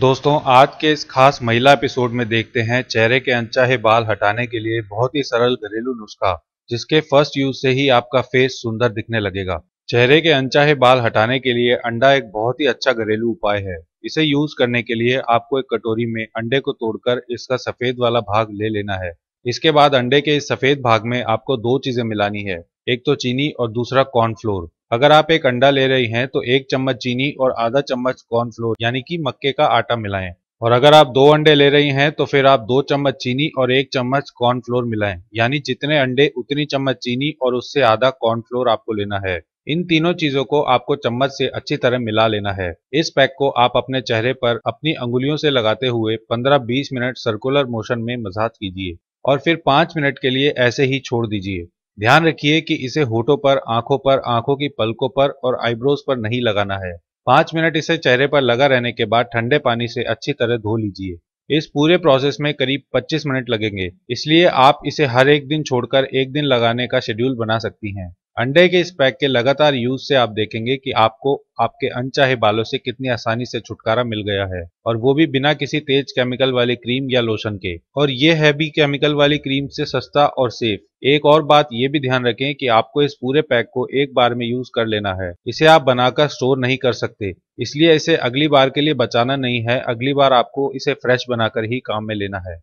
दोस्तों आज के इस खास महिला एपिसोड में देखते हैं चेहरे के अनचाहे बाल हटाने के लिए बहुत ही सरल घरेलू नुस्खा जिसके फर्स्ट यूज से ही आपका फेस सुंदर दिखने लगेगा चेहरे के अनचाहे बाल हटाने के लिए अंडा एक बहुत ही अच्छा घरेलू उपाय है इसे यूज करने के लिए आपको एक कटोरी में अंडे को तोड़कर इसका सफेद वाला भाग ले लेना है इसके बाद अंडे के इस सफेद भाग में आपको दो चीजें मिलानी है एक तो चीनी और दूसरा कॉर्नफ्लोर अगर आप एक अंडा ले रही हैं तो एक चम्मच चीनी और आधा चम्मच कॉर्नफ्लोर यानी कि मक्के का आटा मिलाएं और अगर आप दो अंडे ले रही हैं तो फिर आप दो चम्मच चीनी और एक चम्मच कॉर्नफ्लोर मिलाएं यानी जितने अंडे उतनी चम्मच चीनी और उससे आधा कॉर्नफ्लोर आपको लेना है इन तीनों चीजों को आपको चम्मच से अच्छी तरह मिला लेना है इस पैक को आप अपने चेहरे पर अपनी अंगुलियों से लगाते हुए 15-20 मिनट सर्कुलर मोशन में मजाक कीजिए और फिर 5 मिनट के लिए ऐसे ही छोड़ दीजिए ध्यान रखिए कि इसे होठों पर आंखों पर आंखों की पलकों पर और आईब्रोज पर नहीं लगाना है पांच मिनट इसे चेहरे पर लगा रहने के बाद ठंडे पानी से अच्छी तरह धो लीजिए इस पूरे प्रोसेस में करीब 25 मिनट लगेंगे इसलिए आप इसे हर एक दिन छोड़कर एक दिन लगाने का शेड्यूल बना सकती हैं अंडे के इस पैक के लगातार यूज से आप देखेंगे कि आपको आपके अनचाहे बालों से कितनी आसानी से छुटकारा मिल गया है और वो भी बिना किसी तेज केमिकल वाली क्रीम या लोशन के और ये है भी केमिकल वाली क्रीम से सस्ता और सेफ एक और बात ये भी ध्यान रखें कि आपको इस पूरे पैक को एक बार में यूज कर लेना है इसे आप बनाकर स्टोर नहीं कर सकते इसलिए इसे अगली बार के लिए बचाना नहीं है अगली बार आपको इसे फ्रेश बनाकर ही काम में लेना है